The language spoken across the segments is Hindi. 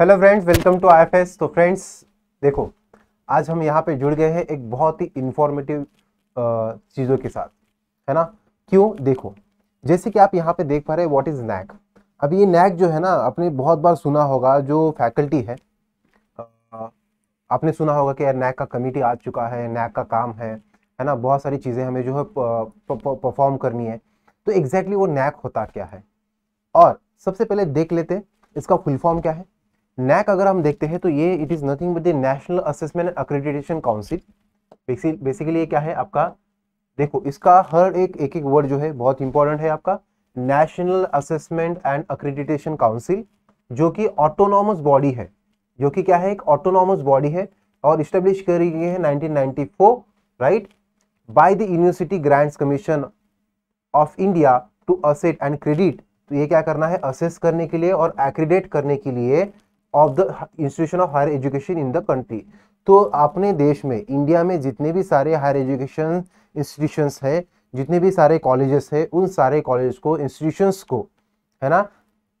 हेलो फ्रेंड्स वेलकम टू आई तो फ्रेंड्स देखो आज हम यहाँ पे जुड़ गए हैं एक बहुत ही इन्फॉर्मेटिव चीज़ों के साथ है ना क्यों देखो जैसे कि आप यहाँ पे देख पा रहे हैं व्हाट इज़ नैक अब ये नैक जो है ना आपने बहुत बार सुना होगा जो फैकल्टी है आपने सुना होगा कि यार नैक का कमेटी आ चुका है नैक का काम है है ना बहुत सारी चीज़ें हमें जो है परफॉर्म करनी है तो एग्जैक्टली exactly वो नैक होता क्या है और सबसे पहले देख लेते इसका फुल फॉर्म क्या है नैक अगर हम देखते हैं तो ये it is nothing but the national assessment and accreditation council basically ये क्या है आपका देखो इसका हर एक एक एक वर्ड जो है बहुत इंपॉर्टेंट है आपका national assessment and accreditation council जो कि ऑटोनॉमस बॉडी है जो कि क्या है एक ऑटोनॉमस बॉडी है और इस्टेब्लिश करी गई है 1994 right by the university grants commission of India to assess and credit तो ये क्या करना है असेस करने के लिए और एक्रेडिट करने के लिए of the institution of higher education in the country तो अपने देश में इंडिया में जितने भी सारे हायर एजुकेशन इंस्टीट्यूशंस है जितने भी सारे कॉलेजेस है उन सारे कॉलेज को इंस्टीट्यूशंस को है ना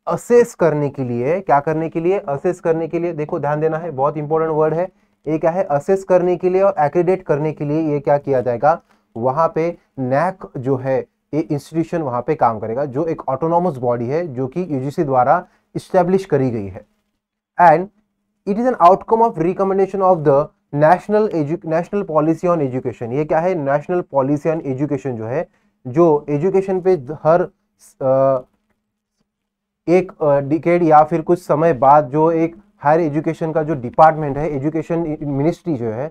असेस करने के लिए क्या करने के लिए असेस करने के लिए देखो ध्यान देना है बहुत इंपॉर्टेंट वर्ड है ये क्या है असेस करने के लिए और एक्रेडेट करने के लिए ये क्या किया जाएगा वहाँ पे नैक जो है ये इंस्टीट्यूशन वहाँ पे काम करेगा जो एक ऑटोनॉमस बॉडी है जो कि यूजीसी द्वारा इस्टेब्लिश करी गई है and it is an outcome of recommendation of the national national policy on education ये क्या है नेशनल पॉलिसी ऑन एजुकेशन जो है जो एजुकेशन पे हर आ, एक डिकेड या फिर कुछ समय बाद जो एक हायर एजुकेशन का जो डिपार्टमेंट है एजुकेशन मिनिस्ट्री जो है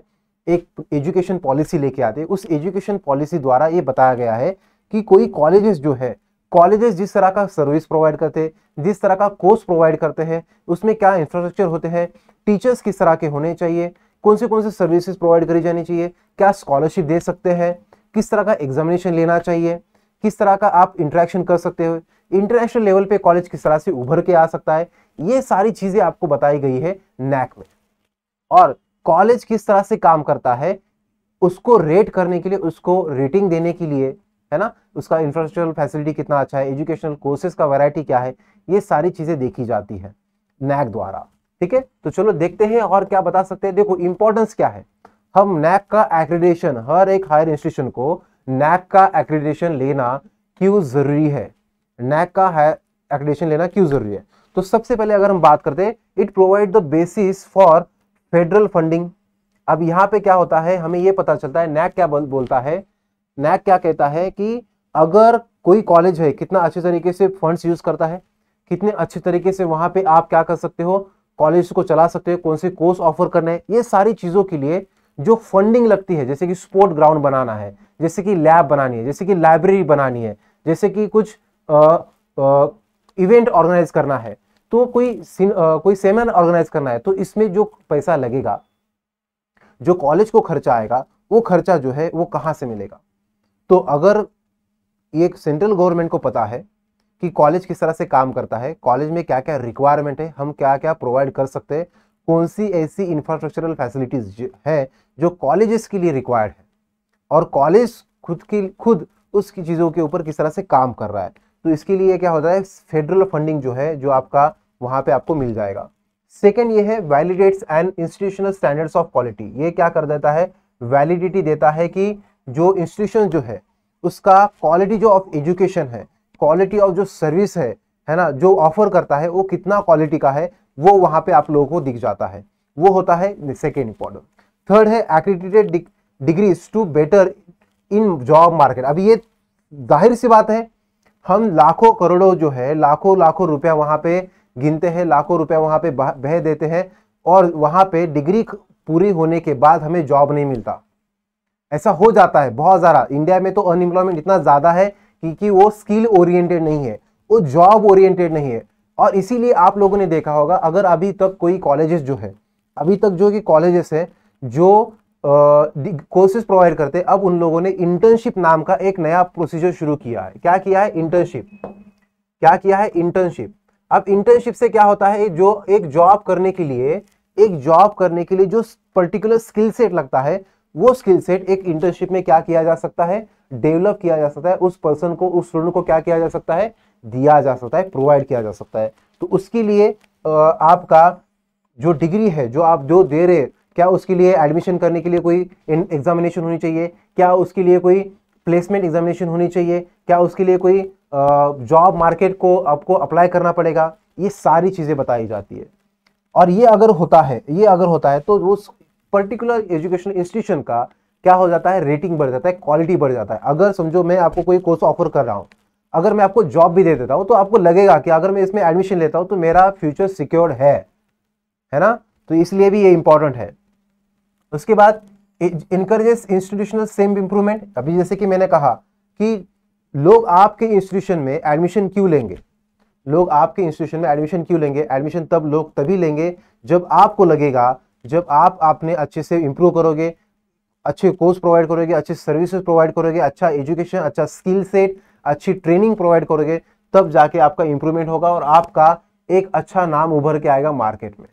एक एजुकेशन पॉलिसी लेके आते उस एजुकेशन पॉलिसी द्वारा ये बताया गया है कि कोई कॉलेजेस जो है कॉलेजेस जिस तरह का सर्विस प्रोवाइड करते हैं जिस तरह का कोर्स प्रोवाइड करते हैं उसमें क्या इंफ्रास्ट्रक्चर होते हैं टीचर्स किस तरह के होने चाहिए कौन से कौन से सर्विसेज प्रोवाइड करी जानी चाहिए क्या स्कॉलरशिप दे सकते हैं किस तरह का एग्जामिनेशन लेना चाहिए किस तरह का आप इंट्रैक्शन कर सकते हो इंटरनेशनल लेवल पे कॉलेज किस तरह से उभर के आ सकता है ये सारी चीज़ें आपको बताई गई है नैक में और कॉलेज किस तरह से काम करता है उसको रेट करने के लिए उसको रेटिंग देने के लिए है ना उसका इंफ्रास्ट्रक्चरल फैसिलिटी कितना अच्छा है एजुकेशनल कोर्सेज का वैरायटी क्या है ये सारी चीज़ें देखी जाती है नैक द्वारा ठीक है तो चलो देखते हैं और क्या बता सकते हैं देखो इंपॉर्टेंस क्या है हम नैक का एक्रेडिटेशन हर एक हायर इंस्टीट्यूशन को नैक का एक्रेडिटेशन लेना क्यों जरूरी है नैक का एक्रेडिटेशन लेना क्यों जरूरी है तो सबसे पहले अगर हम बात करते हैं it provide the basis for federal funding अब यहाँ पे क्या होता है हमें ये पता चलता है नैक क्या बोलता है नैक क्या कहता है कि अगर कोई कॉलेज है कितना अच्छे तरीके से फंड्स यूज करता है कितने अच्छे तरीके से वहां पे आप क्या कर सकते हो कॉलेज को चला सकते हो कौन से कोर्स ऑफर करने हैं ये सारी चीज़ों के लिए जो फंडिंग लगती है जैसे कि स्पोर्ट ग्राउंड बनाना है जैसे कि लैब बनानी है जैसे कि लाइब्रेरी बनानी है जैसे कि कुछ इवेंट ऑर्गेनाइज करना है तो कोई आ, कोई सेमिनार ऑर्गेनाइज करना है तो इसमें जो पैसा लगेगा जो कॉलेज को खर्चा आएगा वो खर्चा जो है वो कहां से मिलेगा तो अगर ये सेंट्रल गवर्नमेंट को पता है कि कॉलेज किस तरह से काम करता है कॉलेज में क्या क्या रिक्वायरमेंट है हम क्या क्या प्रोवाइड कर सकते हैं कौन सी ऐसी इंफ्रास्ट्रक्चरल फैसिलिटीज है जो कॉलेजेस के लिए रिक्वायर्ड है और कॉलेज खुद की खुद उसकी चीज़ों के ऊपर किस तरह से काम कर रहा है तो इसके लिए क्या होता है फेडरल फंडिंग जो है जो आपका वहाँ पे आपको मिल जाएगा सेकेंड ये है validates and institutional standards of quality ये क्या कर देता है वैलिडिटी देता है कि जो इंस्टीट्यूशन जो है उसका क्वालिटी जो ऑफ एजुकेशन है क्वालिटी ऑफ जो सर्विस है है ना जो ऑफर करता है वो कितना क्वालिटी का है वो वहाँ पे आप लोगों को दिख जाता है वो होता है सेकेंड इंपॉर्टेंट थर्ड है accredited degrees to better in job market अभी ये जाहिर सी बात है हम लाखों करोड़ों जो है लाखों लाखों रुपया वहाँ पे गिनते हैं लाखों रुपया वहाँ पे बह देते हैं और वहाँ पे डिग्री पूरी होने के बाद हमें जॉब नहीं मिलता ऐसा हो जाता है बहुत ज़्यादा इंडिया में तो अनएम्प्लॉयमेंट इतना ज़्यादा है क्योंकि वो स्किल ओरिएंटेड नहीं है वो जॉब ओरिएंटेड नहीं है और इसीलिए आप लोगों ने देखा होगा अगर अभी तक कोई कॉलेजेस जो है अभी तक जो कि कॉलेजेस है जो कोर्सेज प्रोवाइड करते अब उन लोगों ने इंटर्नशिप नाम का एक नया प्रोसीजर शुरू किया है क्या किया है इंटर्नशिप क्या किया है इंटर्नशिप अब इंटर्नशिप से क्या होता है जो एक जॉब करने के लिए एक जॉब करने के लिए जो पर्टिकुलर स्किल सेट लगता है वो स्किल सेट एक इंटर्नशिप में क्या किया जा सकता है डेवलप किया जा सकता है उस पर्सन को उस स्टूडेंट को क्या किया जा सकता है दिया जा सकता है प्रोवाइड किया जा सकता है तो उसके लिए आपका जो डिग्री है जो आप जो दे रहे क्या उसके लिए एडमिशन करने के लिए कोई एग्जामिनेशन होनी चाहिए क्या उसके लिए कोई प्लेसमेंट एग्जामिनेशन होनी चाहिए क्या उसके लिए कोई जॉब मार्केट को आपको अप्लाई करना पड़ेगा ये सारी चीज़ें बताई जाती है और ये अगर होता है ये अगर होता है तो उस पर्टिकुलर एजुकेशन इंस्टीट्यूशन का क्या हो जाता है रेटिंग बढ़ जाता है क्वालिटी बढ़ जाता है अगर समझो मैं आपको कोई कोर्स ऑफर कर रहा हूँ अगर मैं आपको जॉब भी दे देता हूँ तो आपको लगेगा कि अगर मैं इसमें एडमिशन लेता हूँ तो मेरा फ्यूचर सिक्योर्ड है है ना तो इसलिए भी ये इंपॉर्टेंट है उसके बाद इनकरेजेस इंस्टीट्यूशनल सेम इंप्रूवमेंट अभी जैसे कि मैंने कहा कि लोग आपके इंस्टीट्यूशन में एडमिशन क्यों लेंगे लोग आपके इंस्टीट्यूशन में एडमिशन क्यों लेंगे एडमिशन तब लोग तभी लेंगे जब आपको लगेगा जब आप आपने अच्छे से इम्प्रूव करोगे अच्छे कोर्स प्रोवाइड करोगे अच्छे सर्विसेज प्रोवाइड करोगे अच्छा एजुकेशन अच्छा स्किल सेट अच्छी ट्रेनिंग प्रोवाइड करोगे तब जाके आपका इम्प्रूवमेंट होगा और आपका एक अच्छा नाम उभर के आएगा मार्केट में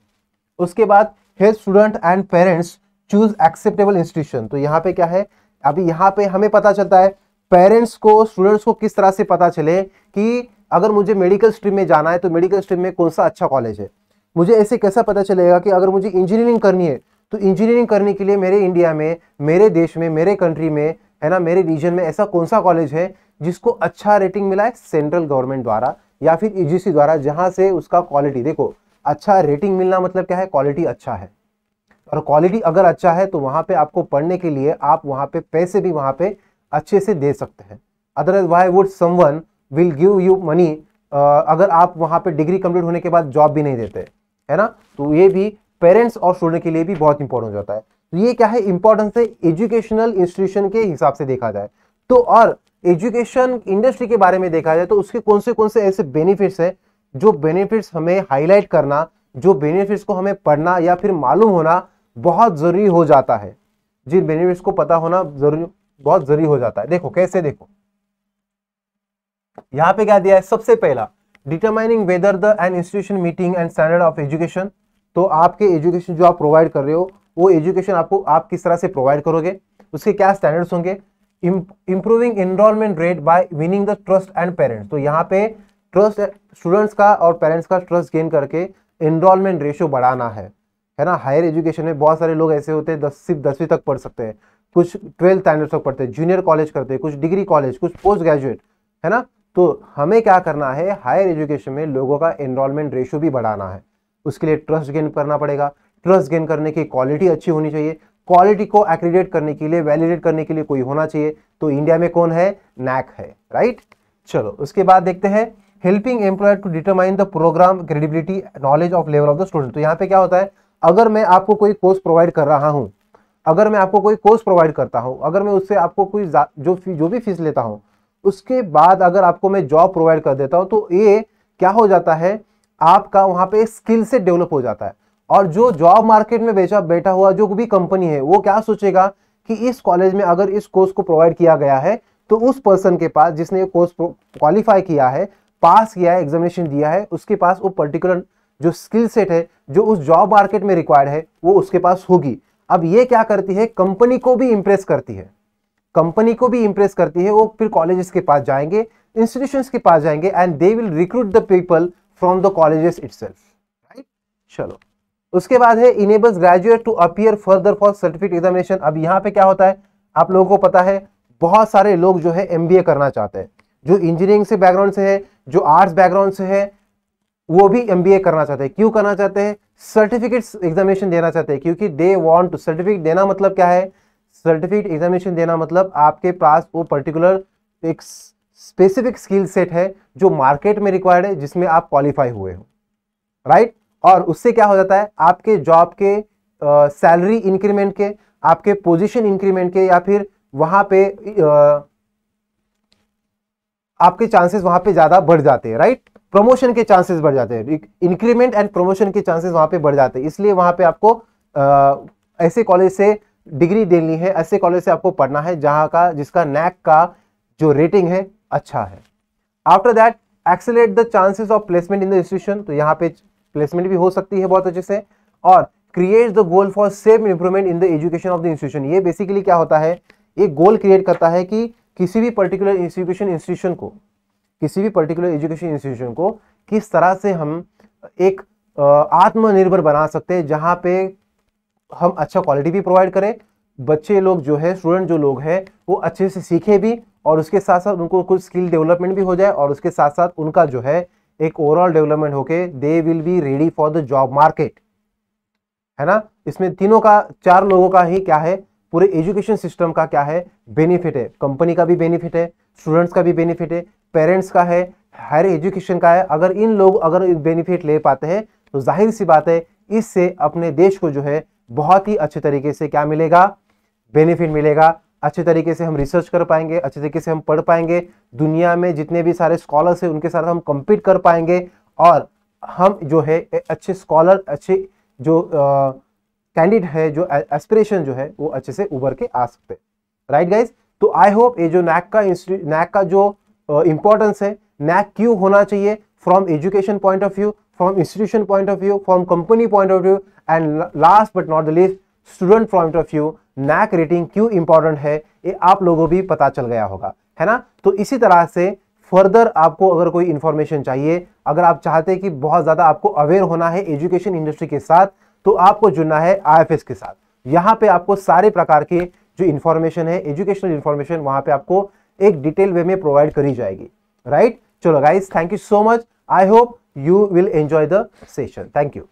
उसके बाद help student and parents choose acceptable institution तो यहाँ पे क्या है अभी यहाँ पे हमें पता चलता है पेरेंट्स को स्टूडेंट्स को किस तरह से पता चले कि अगर मुझे मेडिकल स्ट्रीम में जाना है तो मेडिकल स्ट्रीम में कौन सा अच्छा कॉलेज है मुझे ऐसे कैसा पता चलेगा कि अगर मुझे इंजीनियरिंग करनी है तो इंजीनियरिंग करने के लिए मेरे इंडिया में मेरे देश में मेरे कंट्री में है ना मेरे रीजन में ऐसा कौन सा कॉलेज है जिसको अच्छा रेटिंग मिला है सेंट्रल गवर्नमेंट द्वारा या फिर यूजीसी e द्वारा जहाँ से उसका क्वालिटी देखो अच्छा रेटिंग मिलना मतलब क्या है क्वालिटी अच्छा है और क्वालिटी अगर अच्छा है तो वहाँ पे आपको पढ़ने के लिए आप वहाँ पे पैसे भी वहाँ पे अच्छे से दे सकते हैं otherwise why would someone will give you money अगर आप वहाँ पे डिग्री कंप्लीट होने के बाद जॉब भी नहीं देते है ना तो ये भी पेरेंट्स और स्टूडेंट के लिए भी बहुत इंपॉर्टेंट हो जाता है तो ये क्या है इंपॉर्टेंस है एजुकेशनल इंस्टीट्यूशन के हिसाब से देखा जाए तो और एजुकेशन इंडस्ट्री के बारे में देखा जाए तो उसके कौन से कौन से ऐसे बेनिफिट्स है जो बेनिफिट्स हमें हाईलाइट करना जो बेनिफिट्स को हमें पढ़ना या फिर मालूम होना बहुत ज़रूरी हो जाता है जिन बेनिफिट्स को पता होना जरूरी बहुत जरूरी हो जाता है देखो कैसे देखो यहाँ पे क्या दिया है सबसे पहला determining whether the an institution meeting and standard of education तो आपके एजुकेशन जो आप प्रोवाइड कर रहे हो वो एजुकेशन आपको आप किस तरह से प्रोवाइड करोगे उसके क्या स्टैंडर्ड्स होंगे improving enrolment rate by winning the trust and parents तो यहाँ पे ट्रस्ट स्टूडेंट्स का और पेरेंट्स का ट्रस्ट गेन करके इनरोलमेंट रेशियो बढ़ाना है है ना हायर एजुकेशन में बहुत सारे लोग ऐसे होते हैं दस सिर्फ दसवीं तक पढ़ सकते हैं कुछ ट्वेल्थ स्टैंडर्ड तक पढ़ते हैं जूनियर कॉलेज करते हैं कुछ डिग्री कॉलेज कुछ पोस्ट ग्रेजुएट है ना तो हमें क्या करना है हायर एजुकेशन में लोगों का एनरोलमेंट रेशियो भी बढ़ाना है उसके लिए ट्रस्ट गेन करना पड़ेगा ट्रस्ट गेन करने की क्वालिटी अच्छी होनी चाहिए क्वालिटी को एक्रीडेट करने के लिए वैलिडेट करने के लिए कोई होना चाहिए तो इंडिया में कौन है नैक है राइट चलो उसके बाद देखते हैं helping employer to determine the programme credibility knowledge of level of the student तो यहाँ पे क्या होता है अगर मैं आपको कोई कोर्स प्रोवाइड कर रहा हूँ अगर मैं आपको कोई कोर्स प्रोवाइड करता हूँ अगर मैं उससे आपको कोई जो जो भी फीस लेता हूँ उसके बाद अगर आपको मैं जॉब प्रोवाइड कर देता हूँ तो ये क्या हो जाता है आपका वहाँ पे स्किल से डेवलप हो जाता है और जो जॉब मार्केट में बेचा बैठा हुआ जो भी कंपनी है वो क्या सोचेगा कि इस कॉलेज में अगर इस कोर्स को प्रोवाइड किया गया है तो उस पर्सन के पास जिसने ये कोर्स क्वालिफाई किया है पास किया है एग्जामिनेशन दिया है उसके पास वो पर्टिकुलर जो स्किल सेट है जो उस जॉब मार्केट में रिक्वायर्ड है वो उसके पास होगी अब ये क्या करती है कंपनी को भी इम्प्रेस करती है कंपनी को भी इंप्रेस करती है वो फिर कॉलेजेस के पास जाएंगे इंस्टीट्यूशन के पास जाएंगे and they will recruit the people from the colleges it right चलो उसके बाद है enables graduate to appear further for certificate examination अब यहाँ पे क्या होता है आप लोगों को पता है बहुत सारे लोग जो है एम करना चाहते हैं जो इंजीनियरिंग से बैकग्राउंड से है जो आर्ट्स बैकग्राउंड से है वो भी एम करना चाहते हैं क्यों करना चाहते हैं सर्टिफिकेट एग्जामिनेशन देना चाहते हैं क्योंकि दे वॉन्ट टू सर्टिफिकेट देना मतलब क्या है सर्टिफिकेट एग्जामिनेशन देना मतलब आपके पास वो पर्टिकुलर एक स्पेसिफिक स्किल सेट है जो मार्केट में रिक्वायर्ड है जिसमें आप क्वालिफाई हुए हो राइट और उससे क्या हो जाता है आपके जॉब के सैलरी uh, इंक्रीमेंट के आपके पोजीशन इंक्रीमेंट के या फिर वहां पे uh, आपके चांसेस वहां पे ज्यादा बढ़ जाते हैं राइट प्रमोशन के चांसेस बढ़ जाते हैं इंक्रीमेंट एंड प्रमोशन के चांसेस वहां पे बढ़ जाते हैं इसलिए वहां पे आपको uh, ऐसे कॉलेज से डिग्री देनी है ऐसे कॉलेज से आपको पढ़ना है जहाँ का जिसका नैक का जो रेटिंग है अच्छा है after that accelerate the chances of placement in the institution तो यहाँ पे प्लेसमेंट भी हो सकती है बहुत अच्छे से और create the goal for safe improvement in the education of the institution ये बेसिकली क्या होता है एक गोल क्रिएट करता है कि किसी भी पर्टिकुलर इंस्टीट्यूशन इंस्टीट्यूशन को किसी भी पर्टिकुलर एजुकेशन इंस्टीट्यूशन को किस तरह से हम एक आत्मनिर्भर बना सकते हैं जहाँ पे हम अच्छा क्वालिटी भी प्रोवाइड करें बच्चे लोग जो है स्टूडेंट जो लोग हैं वो अच्छे से सीखे भी और उसके साथ साथ उनको कुछ स्किल डेवलपमेंट भी हो जाए और उसके साथ साथ उनका जो है एक ओवरऑल डेवलपमेंट होके they will be ready for the job market है ना इसमें तीनों का चार लोगों का ही क्या है पूरे एजुकेशन सिस्टम का क्या है बेनिफिट है कंपनी का भी बेनिफिट है स्टूडेंट्स का भी बेनिफिट है पेरेंट्स का है हायर एजुकेशन का है अगर इन लोग अगर बेनिफिट ले पाते हैं तो जाहिर सी बात है इससे अपने देश को जो है बहुत ही अच्छे तरीके से क्या मिलेगा बेनिफिट मिलेगा अच्छे तरीके से हम रिसर्च कर पाएंगे अच्छे तरीके से हम पढ़ पाएंगे दुनिया में जितने भी सारे स्कॉलर्स हैं उनके साथ हम कम्पीट कर पाएंगे और हम जो है अच्छे स्कॉलर अच्छे जो कैंडिडेट है जो एस्पिरेशन जो है वो अच्छे से उभर के आ सकते राइट गाइज तो आई होप ये जो नैक का नैक का जो इंपॉर्टेंस है नैक क्यों होना चाहिए from education point of view from institution point of view from company point of view and last but not the least student point of view NAAC rating क्यों इंपॉर्टेंट है ये आप लोगों भी पता चल गया होगा है ना तो इसी तरह से फर्दर आपको अगर कोई इन्फॉर्मेशन चाहिए अगर आप चाहते हैं कि बहुत ज़्यादा आपको अवेयर होना है एजुकेशन इंडस्ट्री के साथ तो आपको जुड़ना है आई के साथ यहाँ पे आपको सारे प्रकार के जो इन्फॉर्मेशन है एजुकेशनल इन्फॉर्मेशन वहाँ पे आपको एक डिटेल वे में प्रोवाइड करी जाएगी राइट right? चलो guys thank you so much I hope you will enjoy the session thank you